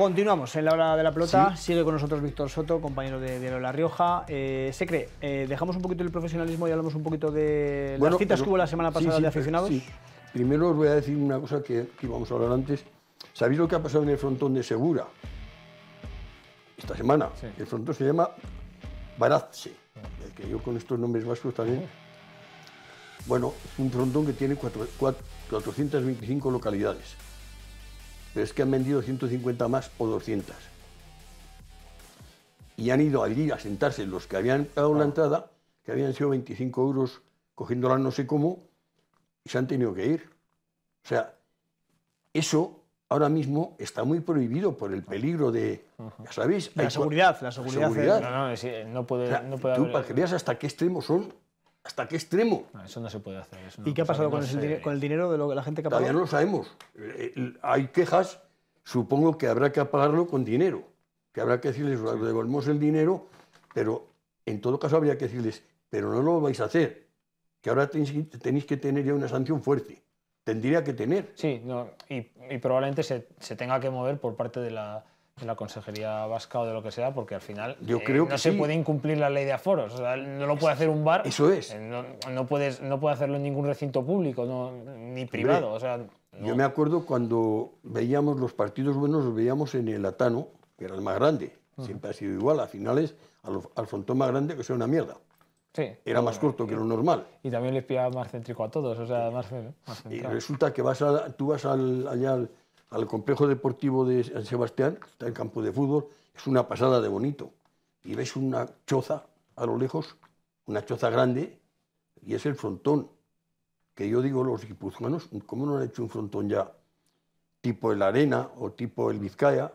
Continuamos en la hora de la pelota. Sigue con nosotros Víctor Soto, compañero de Diario La Rioja. Eh, se cree, eh, dejamos un poquito el profesionalismo y hablamos un poquito de las citas que hubo la semana pasada de aficionados. Primero os voy a decir una cosa que, que íbamos a hablar antes. ¿Sabéis lo que ha pasado en el frontón de Segura? Esta semana. El frontón se llama Baratse. que yo con estos nombres vascos también. Bueno, un frontón que tiene 425 localidades pero es que han vendido 150 más o 200. Y han ido allí a sentarse los que habían dado la entrada, que habían sido 25 euros cogiéndola no sé cómo, y se han tenido que ir. O sea, eso ahora mismo está muy prohibido por el peligro de, ya sabéis, la seguridad, la seguridad, seguridad. Eh, no, no, no puede, tú, para que veas hasta qué extremo son ¿Hasta qué extremo? eso no se puede hacer. ¿Y qué ha pasado con, el, dinero de lo, la gente que ha pagado? Todavía no lo sabemos. Eh, eh, hay quejas, supongo que habrá que pagarlo con dinero, que habrá que decirles, devolvemos el dinero, pero en todo caso habría que decirles, pero no lo vais a hacer, que ahora tenéis que tener ya una sanción fuerte. Tendría que tener. Sí, no, y, probablemente se tenga que mover por parte de la la Consejería Vasca o de lo que sea, porque al final eh, no se puede incumplir la ley de aforos. no lo puede hacer un bar. Eso es. Eh, no, puedes, no puede hacerlo en ningún recinto público, no, ni privado. O sea, Yo me acuerdo cuando veíamos los partidos buenos, los veíamos en el Atano, que era el más grande. Siempre ha sido igual, al final al, al frontón más grande, que sea una mierda. Sí, era más corto que lo normal. Y también les pillaba más céntrico a todos, o sea, más, Y resulta que vas tú vas al, allá al, al complejo deportivo de San Sebastián, que está en campo de fútbol, es una pasada de bonito. Y ves una choza a lo lejos, una choza grande, y es el frontón. Que yo digo, los guipuzcoanos, ¿cómo no han hecho un frontón ya? Tipo el Arena o tipo el Vizcaya.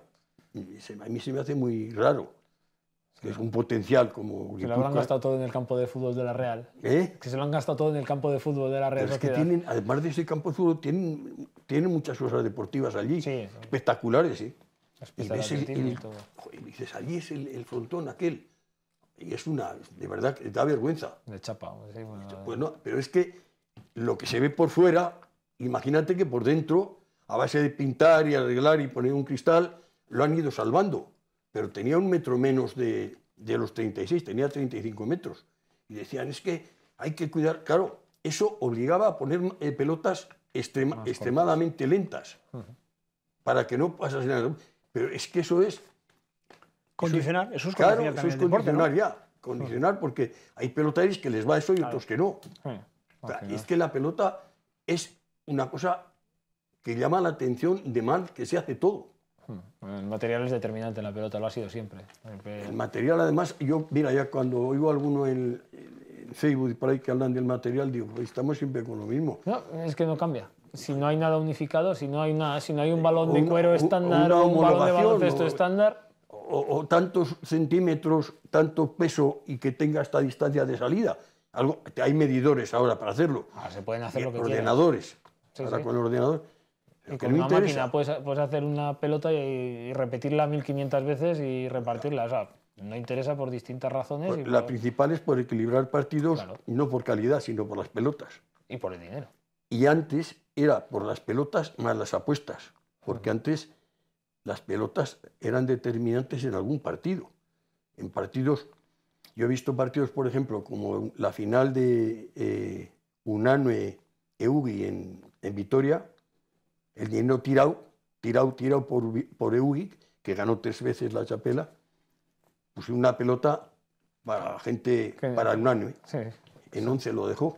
A mí se me hace muy raro que es un potencial como Que lo han gastado todo en el campo de fútbol de la Real. ¿Eh? Que se lo han gastado todo en el campo de fútbol de la Real. es que tienen, además de ese campo de fútbol, tienen, tienen muchas cosas deportivas allí, sí, espectaculares, ¿eh? Y, ves el, y, dices, allí es el, frontón aquel. Y es una, de verdad, da vergüenza. De chapa. bueno, pues no, pero es que lo que se ve por fuera, imagínate que por dentro, a base de pintar y arreglar y poner un cristal, lo han ido salvando pero tenía un metro menos de, de los 36, tenía 35 metros. Y decían, es que hay que cuidar, claro, eso obligaba a poner eh, pelotas extremadamente lentas para que no pasase nada. Pero es que eso es... Condicionar, eso es, claro, eso es condicionar ya, condicionar porque hay pelotaris que les va eso y otros que no. Y ah, es que la pelota es una cosa que llama la atención de mal que se hace todo. Hmm. El material es determinante en la pelota, lo ha sido siempre. El material, además, yo, mira, ya cuando oigo alguno en, en Facebook por ahí que hablan del material, digo, pues estamos siempre con lo mismo. No, es que no cambia. Si no hay nada unificado, si no hay nada, si no hay un balón de cuero estándar un balón de baloncesto estándar. O, tantos centímetros, tanto peso y que tenga esta distancia de salida. Algo, hay medidores ahora para hacerlo. Ah, se pueden hacer lo que ordenadores. Sí, con el ordenador y con una máquina puedes, puedes, hacer una pelota y, repetirla 1500 veces y repartirla. O sea, no interesa por distintas razones. Pues la principal es por equilibrar partidos, no por calidad, sino por las pelotas. Y por el dinero. Y antes era por las pelotas más las apuestas, porque antes las pelotas eran determinantes en algún partido. En partidos, yo he visto partidos, por ejemplo, como la final de eh, Unanue-Eugui en, en Vitoria, el dinero tirado, tirado, tirado por, por Eugic, que ganó tres veces la chapela, puse una pelota para la gente, para el año. En once lo dejó.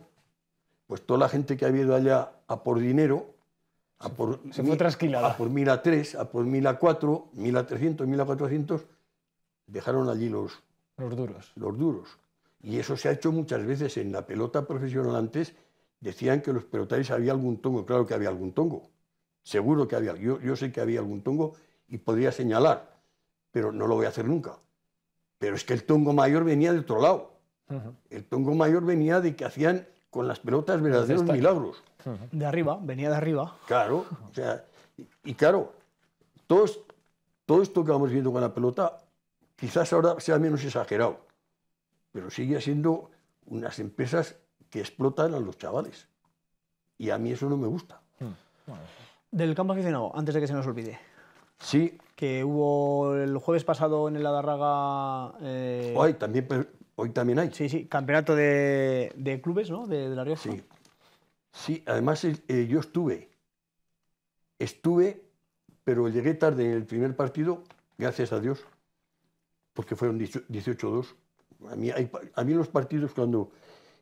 Pues toda la gente que había ido allá a por dinero, a por, se trasquilada. A por mil a 3, a por mil a cuatro mil a trescientos mil a cuatrocientos dejaron allí los, los duros. Los duros. Y eso se ha hecho muchas veces en la pelota profesional antes. Decían que los pelotaris había algún tongo, claro que había algún tongo. Seguro que había. Yo, sé que había algún tongo y podría señalar, pero no lo voy a hacer nunca. Pero es que el tongo mayor venía de otro lado. El tongo mayor venía de que hacían con las pelotas verdaderos milagros. De arriba, venía de arriba. Claro, o sea, y, claro, todo, todo esto que vamos viendo con la pelota, quizás ahora sea menos exagerado, pero sigue siendo unas empresas que explotan a los chavales. Y a mí eso no me gusta. Hmm. Del campo aficionado, antes de que se nos olvide. Sí. Que hubo el jueves pasado en el Adarraga. Hoy, eh, también, hoy también hay. Sí, sí, campeonato de, clubes, ¿no? De, La Rioja. Sí. Sí, además eh, eh, yo estuve. Estuve, pero llegué tarde en el primer partido, gracias a Dios, porque fueron 18-2. A mí, a mí los partidos cuando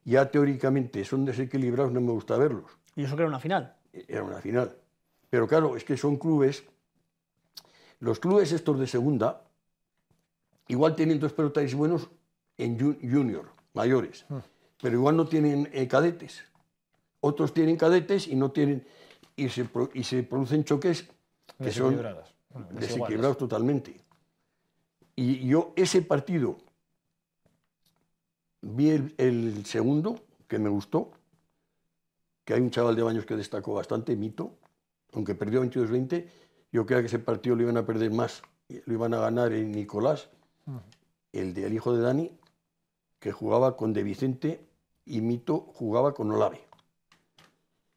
ya teóricamente son desequilibrados no me gusta verlos. ¿Y eso que era una final? E, era una final. Pero claro, es que son clubes, los clubes estos de segunda, igual tienen dos pelotaris buenos en junior, mayores, hmm. pero igual no tienen eh, cadetes. Otros tienen cadetes y no tienen y se, y se producen choques que son desequilibrados totalmente. Y yo ese partido vi el segundo que me gustó, que hay un chaval de baños que destacó bastante, Mito, aunque perdió 22-20, yo creía que ese partido lo iban a perder más, lo iban a ganar en Nicolás, el del hijo de Dani, que jugaba con De Vicente y Mito jugaba con Olave.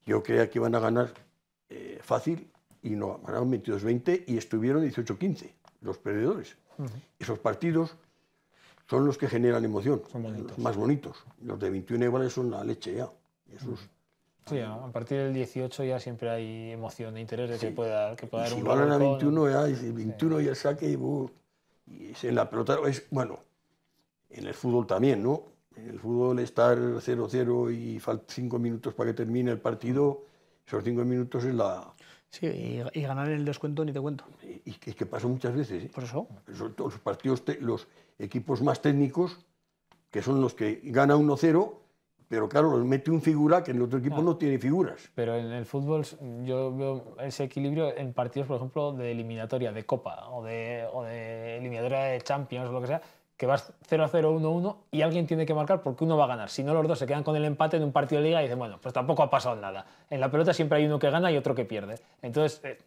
Yo creía que iban a ganar eh, fácil y no, ganaron 22-20 y estuvieron 18-15, los perdedores. Esos partidos son los que generan emoción, son los más bonitos. Los de 21 iguales son la leche ya. Esos, a partir del 18 ya siempre hay emoción e interés de que pueda, que pueda y si van a 21 ya, dice, 21 ya saque y, se la pelota es bueno. En el fútbol también, ¿no? En el fútbol estar 0-0 y faltan 5 minutos para que termine el partido, esos 5 minutos es la Sí, y, ganar el descuento ni te cuento. Y, es que pasa muchas veces. ¿eh? Por eso. los partidos, los equipos más técnicos, que son los que gana 1-0 pero claro, los mete un figura que en el otro equipo no, tiene figuras. Pero en el fútbol yo veo ese equilibrio en partidos, por ejemplo, de eliminatoria, de Copa o de, eliminatoria de Champions o lo que sea, que vas 0-0, 1-1 y alguien tiene que marcar porque uno va a ganar. Si no, los dos se quedan con el empate en un partido de liga y dicen, bueno, pues tampoco ha pasado nada. En la pelota siempre hay uno que gana y otro que pierde. Entonces, eh,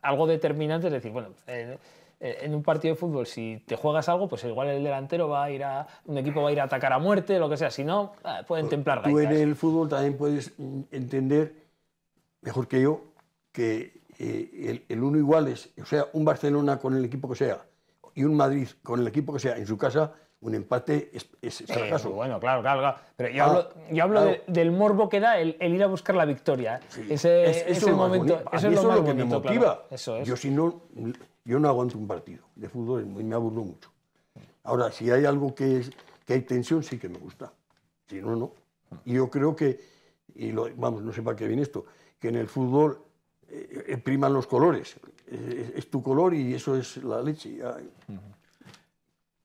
algo determinante es decir, bueno... Eh, eh, en un partido de fútbol, si te juegas algo, pues igual el delantero va a ir a. un equipo va a ir a atacar a muerte, lo que sea. Si no, ah, pueden templar Tú en el fútbol también puedes mm, entender, mejor que yo, que eh, el, uno igual es. O sea, un Barcelona con el equipo que sea y un Madrid con el equipo que sea en su casa, un empate es, es, bueno, claro, claro, Pero yo ah, hablo, del morbo que da el, ir a buscar la victoria. Ese, es, el momento. Eso, es lo, que me motiva. Yo si no yo no aguanto un partido de fútbol y me aburro mucho. Ahora, si hay algo que, que hay tensión, sí que me gusta. Si no, no. Y yo creo que, y vamos, no sé para qué viene esto, que en el fútbol eh, eh, priman los colores. Es, tu color y eso es la leche.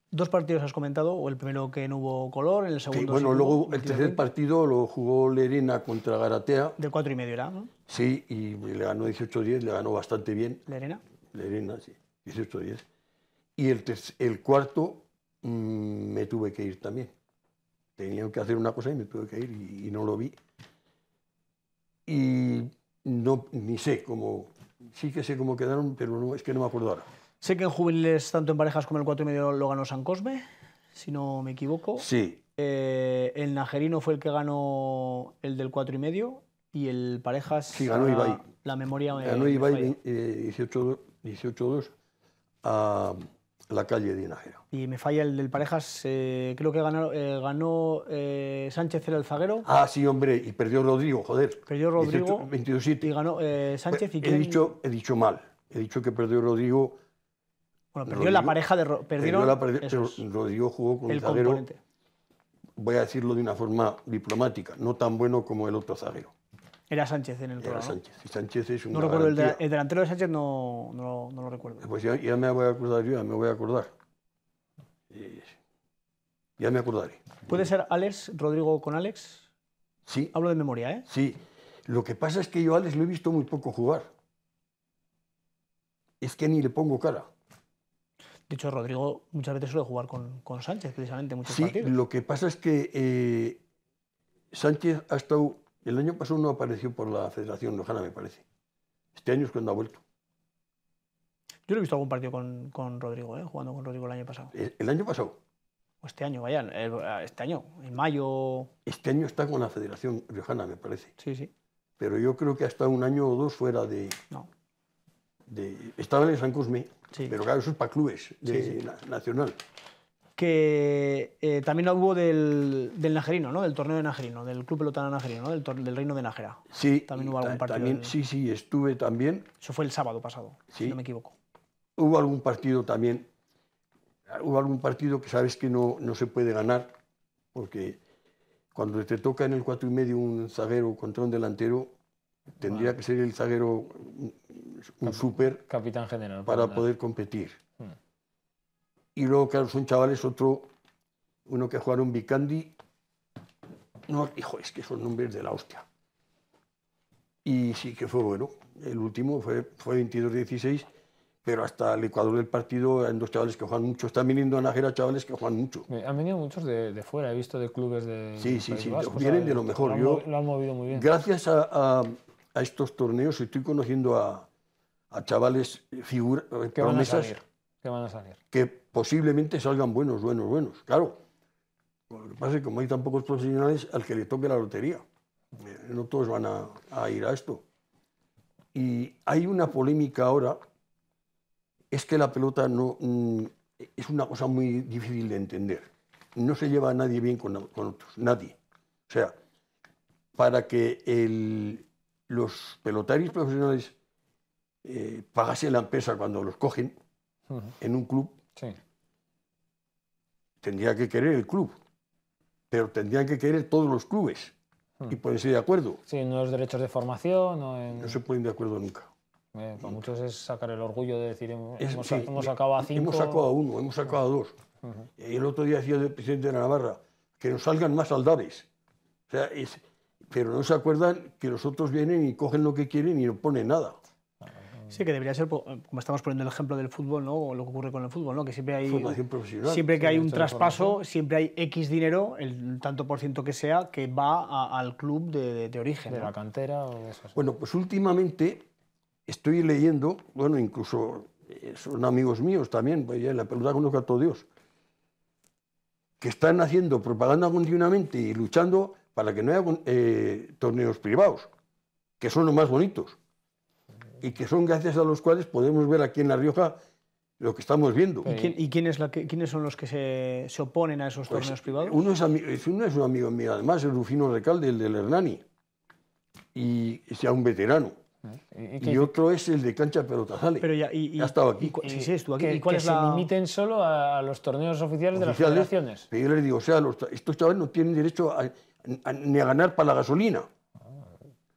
Dos partidos has comentado, o el primero que no hubo color, el segundo. Sí, bueno, luego el tercer partido lo jugó Lerena contra Garatea. De cuatro y medio era, ¿no? Sí, y le ganó 18-10, le ganó bastante bien. ¿Lerena? la sí, 18 días. Y el, el cuarto mm, me tuve que ir también. Tenía que hacer una cosa y me tuve que ir y, no lo vi. Y no, ni sé cómo, sí que sé cómo quedaron, pero no, es que no me acuerdo ahora. Sé que en juveniles, tanto en parejas como en el cuatro y medio, lo ganó San Cosme, si no me equivoco. Sí. Eh, el Najerino fue el que ganó el del cuatro y medio y el parejas. Sí, ganó Ibai. La memoria. Ganó Ibai 18, 18-2, a la calle de Dinajero. Y me falla el del Parejas, eh, creo que ganó, eh, ganó eh, Sánchez el alzaguero. Ah, sí, hombre, y perdió Rodrigo, joder. Perdió Rodrigo. 22 Y ganó Sánchez y he dicho, mal, he dicho que perdió Rodrigo. Bueno, perdió la pareja de Rodrigo. Perdieron, la Rodrigo jugó con el zaguero, voy a decirlo de una forma diplomática, no tan bueno como el otro zaguero. Era Sánchez en el programa. Sánchez es un. No recuerdo el, delantero de Sánchez, no, no, lo recuerdo. Eh, pues ya, me voy a acordar, yo ya me voy a acordar. Eh, ya me acordaré. ¿Puede ser Alex, Rodrigo con Alex? Sí. Hablo de memoria, ¿eh? Sí. Lo que pasa es que yo a Alex lo he visto muy poco jugar. Es que ni le pongo cara. De hecho, Rodrigo muchas veces suele jugar con, Sánchez, precisamente, sí, Lo que pasa es que eh, Sánchez ha estado el año pasado no apareció por la Federación Lojana, me parece. Este año es cuando ha vuelto. Yo lo he visto algún partido con, con Rodrigo, ¿eh? jugando con Rodrigo el año pasado. ¿El, año pasado? O este año, vaya, eh, este año, en mayo. Este año está con la Federación Riojana, me parece. Sí, sí. Pero yo creo que hasta un año o dos fuera de. No. De, estaba en el San Cosme, sí. pero claro, eso es para clubes de, nacional que eh, también hubo del, del Najerino, ¿no? Del torneo de Najerino, del Club Pelotano Najerino, del, Reino de Najera. Sí. También hubo algún partido. Sí, sí, estuve también. Eso fue el sábado pasado, si no me equivoco. Hubo algún partido también. Hubo algún partido que sabes que no, no se puede ganar, porque cuando te toca en el cuatro y medio un zaguero contra un delantero, tendría que ser el zaguero mm, un súper capitán general para poder competir. Y luego, claro, son chavales, otro, uno que jugaron Vicandi. No, hijo, es que son nombres de la hostia. Y sí que fue bueno. El último fue, fue 22-16, pero hasta el Ecuador del partido hay dos chavales que juegan mucho. Están viniendo a Najera chavales que juegan mucho. Han venido muchos de, de fuera, he visto de clubes de. Sí, sí, sí, vienen de lo mejor. Lo han, movido muy bien. Gracias a, a, estos torneos estoy conociendo a, a chavales, figuras, promesas que van a salir. Que posiblemente salgan buenos, buenos, buenos, claro. Lo que pasa es que como hay tan pocos profesionales, al que le toque la lotería. Eh, no todos van a, ir a esto. Y hay una polémica ahora, es que la pelota no, mm, es una cosa muy difícil de entender. No se lleva a nadie bien con, otros, nadie. O sea, para que el, los pelotarios profesionales eh, pagasen la empresa cuando los cogen, en un club, tendría que querer el club, pero tendrían que querer todos los clubes y pueden ser de acuerdo. Sí, los derechos de formación. No, se ponen de acuerdo nunca. Eh, para muchos es sacar el orgullo de decir, hemos, sacado eh, a cinco. Hemos sacado a uno, hemos sacado a dos. y El otro día decía el presidente de Navarra, que nos salgan más aldares. pero no se acuerdan que los otros vienen y cogen lo que quieren y no ponen nada. Sí, que debería ser, pues, como estamos poniendo el ejemplo del fútbol, ¿no? lo que ocurre con el fútbol, ¿no? Que siempre hay. Siempre que hay un traspaso, siempre hay X dinero, el tanto por ciento que sea, que va al club de, origen. De la cantera o Bueno, pues últimamente estoy leyendo, bueno, incluso eh, son amigos míos también, pues ya la pelota con a todo Dios, que están haciendo propaganda continuamente y luchando para que no haya eh, torneos privados, que son los más bonitos y que son gracias a los cuales podemos ver aquí en La Rioja lo que estamos viendo. ¿Y, quién, la quiénes son los que se, se oponen a esos pues, torneos privados? Uno es, un amigo mío, además, el Rufino Recalde, el del Hernani, y sea un veterano. Eh, eh, y, otro es el de cancha pelotazale. Pero ya, y, aquí. sí, eh, estuvo aquí. ¿Y cuáles se limiten solo a los torneos oficiales, de las federaciones? yo les digo, o sea, estos chavales no tienen derecho ni a ganar para la gasolina. Ah.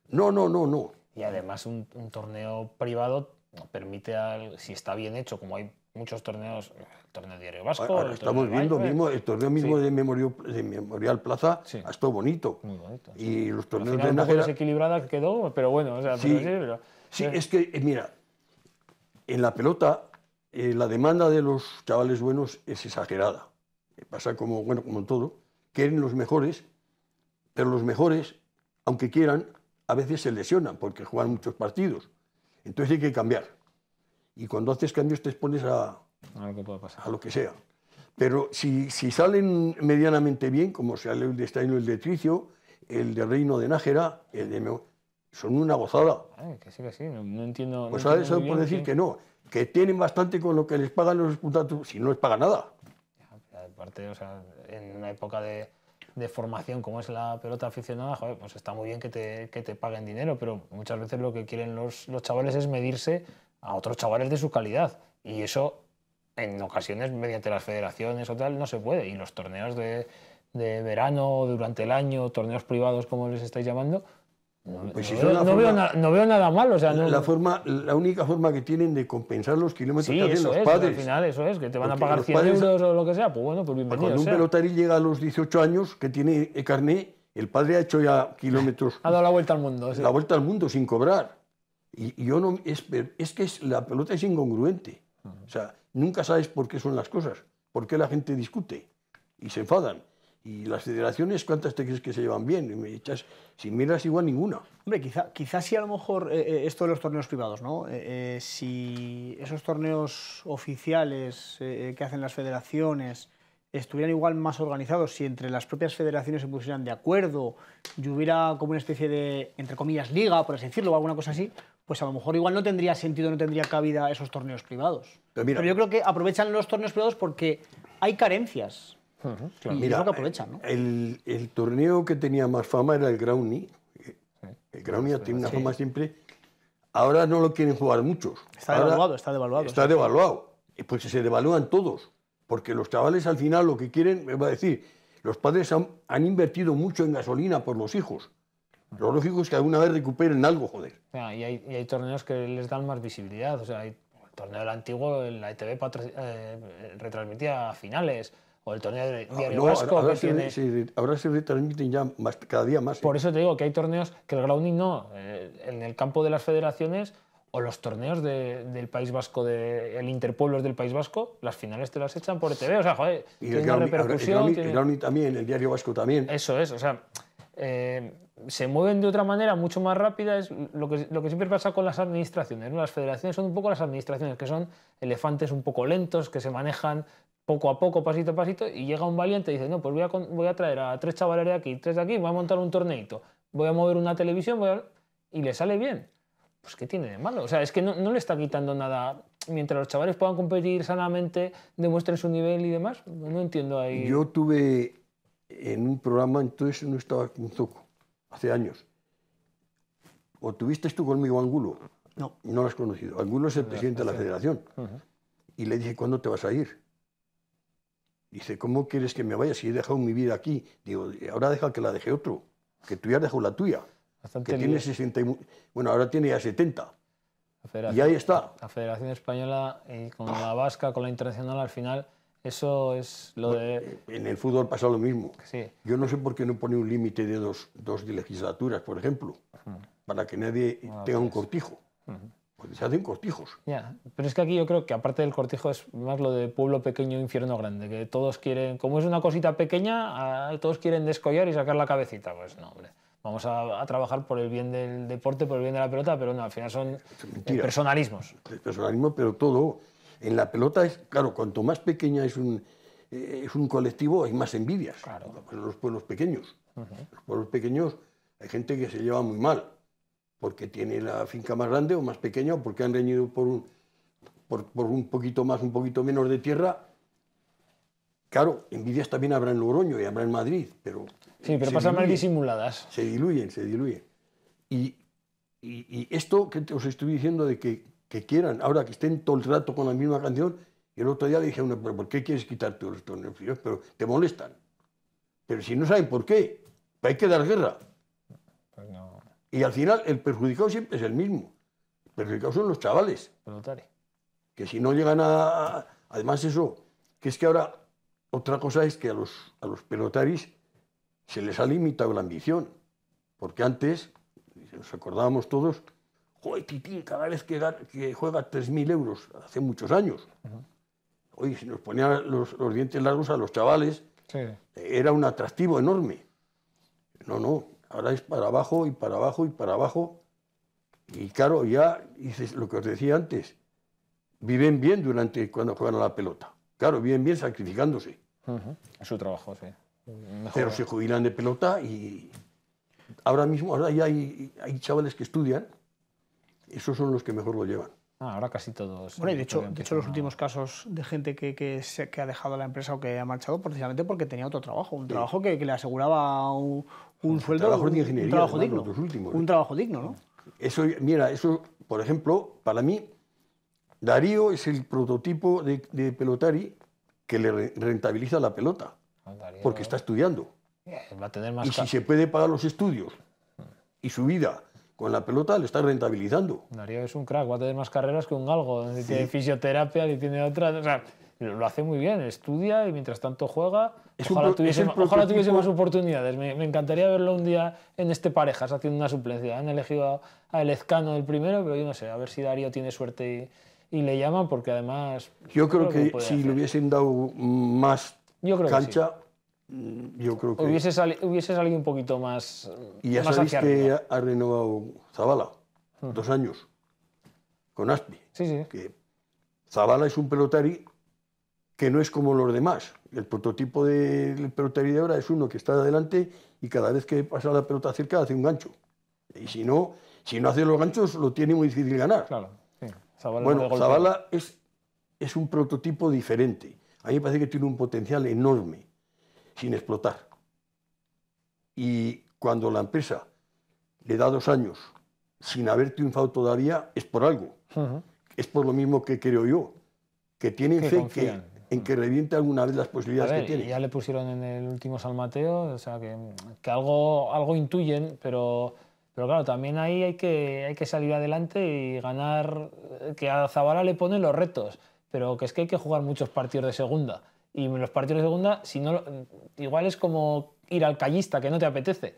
No, no, no, no. Y además un, torneo privado permite, al, si está bien hecho, como hay muchos torneos, el torneo Diario Vasco. estamos viendo mismo, el torneo mismo de, Memorial, Plaza ha estado bonito. Muy bonito. Y los torneos final, de Nájera. desequilibrada quedó, pero bueno, o sí, es que, eh, mira, en la pelota eh, la demanda de los chavales buenos es exagerada. Eh, pasa como, bueno, como en todo, quieren los mejores, pero los mejores, aunque quieran, a veces se lesionan porque juegan muchos partidos. Entonces hay que cambiar. Y cuando haces cambios te expones a, a, lo, que pasar. a lo, que sea. Pero si, si, salen medianamente bien, como sale el de Staino, el de Tricio, el de Reino de Nájera, el de... son una gozada. Eh, que sí, que sí, no, entiendo... Pues no eso por decir que... no, que tienen bastante con lo que les pagan los puntatos, si no les paga nada. aparte, o sea, en una época de de formación como es la pelota aficionada, pues está muy bien que te, que te paguen dinero, pero muchas veces lo que quieren los, chavales es medirse a otros chavales de su calidad. Y eso en ocasiones mediante las federaciones o tal no se puede. Y los torneos de, de verano, durante el año, torneos privados como les estáis llamando, pues no, veo, nada malo. O sea, la, forma, la única forma que tienen de compensar los kilómetros que hacen los padres. Al final, eso es, que te van a pagar 100 euros o lo que sea. Pues pues Cuando un pelotari llega a los 18 años, que tiene carné, el padre ha hecho ya kilómetros. ha dado la vuelta al mundo. La vuelta al mundo sin cobrar. Y, yo no. Es, que la pelota es incongruente. O sea, nunca sabes por qué son las cosas, por qué la gente discute y se enfadan. ¿Y las federaciones cuántas te crees que se llevan bien? Y me echas, si miras igual ninguna. Hombre, quizás quizá sí a lo mejor eh, eh, esto de los torneos privados, ¿no? Eh, si esos torneos oficiales que hacen las federaciones estuvieran igual más organizados, si entre las propias federaciones se pusieran de acuerdo y hubiera como una especie de, entre comillas, liga, por así decirlo, o alguna cosa así, pues a lo mejor igual no tendría sentido, no tendría cabida esos torneos privados. Pero, Pero yo creo que aprovechan los torneos privados porque hay carencias Mira, que El, torneo que tenía más fama era el Groundy. El Groundy tiene una fama siempre. Ahora no lo quieren jugar muchos. Está devaluado, está devaluado. Está devaluado. Y pues se devalúan todos. Porque los chavales al final lo que quieren, me va a decir, los padres han, invertido mucho en gasolina por los hijos. Lo lógico es que alguna vez recuperen algo, joder. y, hay, torneos que les dan más visibilidad. O sea, hay, el torneo del antiguo, la ETV eh, retransmitía finales o el torneo de Diario Vasco. que tiene... cada día más. Por ¿eh? eso te digo que hay torneos que el grounding no. Eh, en el campo de las federaciones o los torneos del País Vasco, de, el Interpueblos del País Vasco, las finales te las echan por TV. O sea, joder, y repercusión. el, también, el Diario Vasco también. Eso es, o sea, eh, se mueven de otra manera mucho más rápida. Es lo que, lo que siempre pasa con las administraciones. ¿no? Las federaciones son un poco las administraciones, que son elefantes un poco lentos, que se manejan poco a poco, pasito a pasito, y llega un valiente y dice, no, pues voy a, traer a tres chavales de aquí, tres de aquí, voy a montar un torneito, voy a mover una televisión, y le sale bien. Pues ¿qué tiene de malo? O sea, es que no, le está quitando nada. Mientras los chavales puedan competir sanamente, demuestren su nivel y demás, no entiendo ahí. Yo tuve en un programa, entonces no estaba con Zoco, hace años. ¿O tuviste tú conmigo Angulo? No. No lo has conocido. Angulo es el presidente de la federación. Y le dije, ¿cuándo te vas a ir? Dice, ¿cómo quieres que me vaya si he dejado mi vida aquí? Digo, ahora deja que la deje otro, que tú ya has la tuya. que tiene 60 bueno, ahora tiene ya 70. Y ahí está. La Federación Española eh, con ah. la vasca, con la internacional, al final, eso es lo de... Eh, en el fútbol pasa lo mismo. Yo no sé por qué no pone un límite de dos, dos legislaturas, por ejemplo, para que nadie tenga un pues, cortijo se hacen cortijos. Ya, pero es que aquí yo creo que aparte del cortijo es más lo de pueblo pequeño, infierno grande, que todos quieren, como es una cosita pequeña, todos quieren descollar y sacar la cabecita. Pues no, hombre. Vamos a, trabajar por el bien del deporte, por el bien de la pelota, pero no, al final son eh, personalismos. Personalismo, pero todo. En la pelota es, claro, cuanto más pequeña es un, eh, es un colectivo, hay más envidias. Claro. Los pueblos pequeños. Los pueblos pequeños hay gente que se lleva muy mal porque tiene la finca más grande o más pequeña, o porque han reñido por un, por, un poquito más, un poquito menos de tierra. Claro, envidias también habrá en Logroño y habrá en Madrid, pero... Sí, pero pasan mal disimuladas. Se diluyen, se diluyen. Y, y, esto que os estoy diciendo de que, que, quieran, ahora que estén todo el rato con la misma canción, y el otro día dije a pero ¿por qué quieres quitarte los tornillos? Pero te molestan. Pero si no saben por qué, hay que dar guerra. Y al final el perjudicado siempre es el mismo. El perjudicado son los chavales. Que si no llegan a... Además eso, que es que ahora otra cosa es que a los, pelotaris se les ha limitado la ambición. Porque antes, nos acordábamos todos, joder, Titi, cada vez que, juega 3.000 euros, hace muchos años. hoy si nos ponían los, dientes largos a los chavales, era un atractivo enorme. No, no, ahora es para abajo y para abajo y para abajo. Y claro, ya lo que os decía antes, viven bien durante cuando juegan a la pelota. Claro, viven bien sacrificándose. Es su trabajo, sí. Pero se jubilan de pelota y ahora mismo, ahora ya hay, hay chavales que estudian, esos son los que mejor lo llevan. Ah, ahora casi todos. Bueno, y de hecho, de hecho los últimos casos de gente que, que, se, que, ha dejado la empresa o que ha marchado precisamente porque tenía otro trabajo, un trabajo que, que, le aseguraba un, un sueldo, de un trabajo digno, un trabajo digno, ¿no? Eso, mira, eso, por ejemplo, para mí, Darío es el prototipo de, pelotari que le rentabiliza la pelota, ah, porque eh. está estudiando. Va a tener más y si se puede pagar los estudios y su vida con la pelota le está rentabilizando. Darío es un crack, va a tener más carreras que un galgo. Tiene fisioterapia y tiene otra. O sea, lo hace muy bien, estudia y mientras tanto juega. Es ojalá, tuviese, más oportunidades. Me, encantaría verlo un día en este parejas haciendo una suplencia. Han elegido a, Elezcano el primero, pero yo no sé, a ver si Darío tiene suerte y, le llaman, porque además. Yo creo, que, si le hubiesen dado más yo cancha. Mm, yo creo que. Hubiese, hubiese salido un poquito más. Y ya sabéis que ha renovado Zabala, mm. dos años, con Aspi. Sí, sí. Que Zabala es un pelotari que no es como los demás. El prototipo del pelotero de ahora es uno que está adelante y cada vez que pasa la pelota cerca hace un gancho. Y si no, si no hace los ganchos lo tiene muy difícil ganar. bueno, Zavala es, es un prototipo diferente. A mí me parece que tiene un potencial enorme, sin explotar. Y cuando la empresa le da dos años sin haber triunfado todavía, es por algo. Es por lo mismo que creo yo, que tienen fe que en que reviente alguna vez las posibilidades que tiene. Ya le pusieron en el último San Mateo, o sea que, que algo, algo intuyen, pero, pero claro, también ahí hay que, hay que salir adelante y ganar, que a Zabala le ponen los retos, pero que es que hay que jugar muchos partidos de segunda. Y los partidos de segunda, si no, igual es como ir al callista, que no te apetece,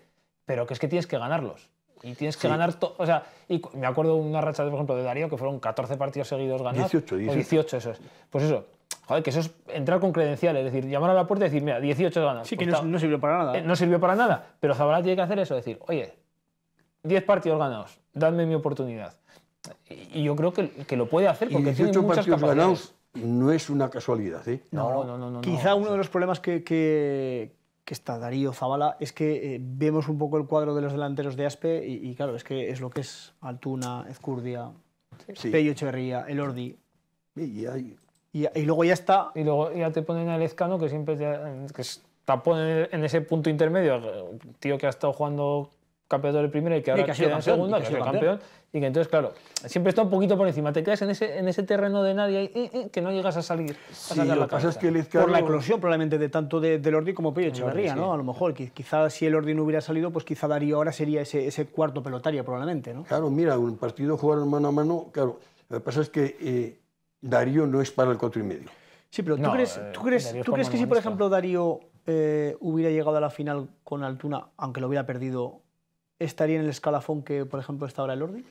pero que es que tienes que ganarlos. Y tienes que ganar todo. O sea, y me acuerdo una racha, por ejemplo, de Darío, que fueron 14 partidos seguidos ganados. 18, 18. 18, eso es. Pues eso, Joder, que eso es entrar con credenciales, es decir, llamar a la puerta y decir, mira, 18 ganas. Sí, que pues no, sirvió para nada. Eh, no sirvió para nada, pero Zabala tiene que hacer eso, decir, oye, 10 partidos ganados, dadme mi oportunidad. Y, yo creo que, que, lo puede hacer porque y 18 tiene muchas partidos ganados no es una casualidad, ¿eh? No, no, no. no Quizá uno de los problemas que, que, está Darío Zabala es que eh, vemos un poco el cuadro de los delanteros de Aspe y, claro, es que es lo que es Altuna, Ezcurdia, sí. Pello Echeverría, Elordi. Y hay y, luego ya está. Y luego ya te ponen al Ezcano, que siempre te, que está en ese punto intermedio, eh, tío que ha estado jugando campeonato de primera y que ahora que ha sido campeón, y que entonces, claro, siempre está un poquito por encima. Te quedas en ese, en ese terreno de nadie y, que no llegas a salir. sí, pasa es que Por la eclosión probablemente de tanto del Ordi como Pello Echeverría, ¿no? A lo mejor, quizás, si el orden no hubiera salido, pues quizá daría ahora sería ese, ese cuarto pelotario probablemente, ¿no? Claro, mira, un partido jugar mano a mano, claro. Lo que pasa es que eh, Darío no es para el cuatro y medio. Sí, pero ¿tú crees, eh, que si, por ejemplo, Darío eh, hubiera llegado a la final con Altuna, aunque lo hubiera perdido, estaría en el escalafón que, por ejemplo, está ahora el orden?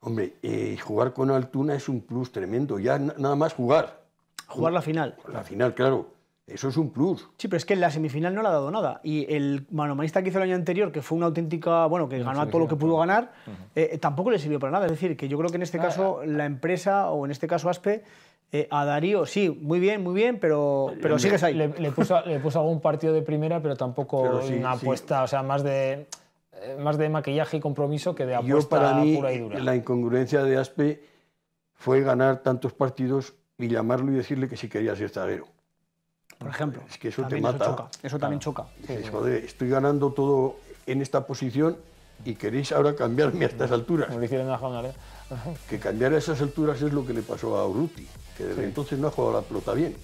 Hombre, eh, jugar con Altuna es un plus tremendo, ya nada más jugar. Jugar la final. La final, claro. Eso es un plus. Sí, pero es que en la semifinal no le ha dado nada. Y el manomanista que hizo el año anterior, que fue una auténtica, bueno, que ganó todo lo que pudo ganar, eh, tampoco le sirvió para nada. Es decir, que yo creo que en este ah, caso ah. la empresa, o en este caso ASPE, eh, a Darío, sí, muy bien, muy bien, pero, pero sigues ahí. Le, puso, algún partido de primera, pero tampoco una apuesta, o sea, más de, eh, más de maquillaje y compromiso que de apuesta yo para mí, pura y La incongruencia de Aspe fue ganar tantos partidos y llamarlo y decirle que si quería ser zaguero por ejemplo. Es que eso también choca. también choca. joder, estoy ganando todo en esta posición y queréis ahora cambiarme a estas alturas. Como hicieron a Que cambiar a esas alturas es lo que le pasó a Urruti, que desde entonces no ha jugado la pelota bien.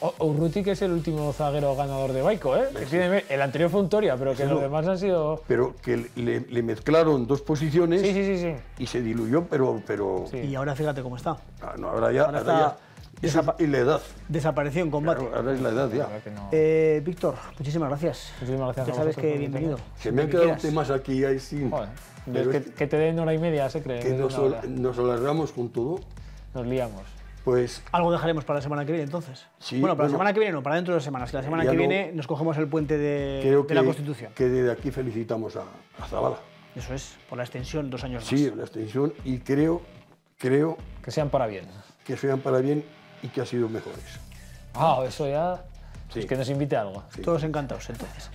Ah. Urruti, que es el último zaguero ganador de Baico, ¿eh? el anterior fue un Toria, pero que los demás han sido... Pero que le, mezclaron dos posiciones y se diluyó, pero... pero... Y ahora fíjate cómo está. Ah, ahora ya... ya y la edad. Desapareció en combate. ahora es la edad ya. Eh, Víctor, muchísimas gracias. Muchísimas gracias. Ya sabes que bienvenido. Se me han quedado temas aquí, ahí sí que, te den hora y media, se cree. Que nos, alargamos con todo. Nos liamos. Pues. Algo dejaremos para la semana que viene, entonces. bueno, para la semana que viene no, para dentro de dos semanas. Que la semana que viene nos cogemos el puente de, de la Constitución. Que desde aquí felicitamos a, a Zavala. Eso es, por la extensión, dos años más. Sí, la extensión, y creo, creo. Que sean para bien. Que sean para bien y que ha sido mejores. Ah, eso ya. Es pues que nos invite algo. Todos encantados, entonces.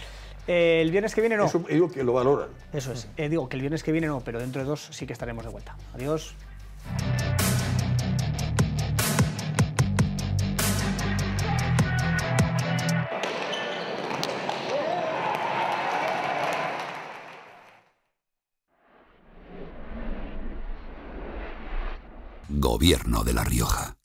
Eh, el viernes que viene no. Eso digo que lo valoran. Eso es. Eh, digo que el viernes que viene no, pero dentro de dos sí que estaremos de vuelta. Adiós. Gobierno de La Rioja.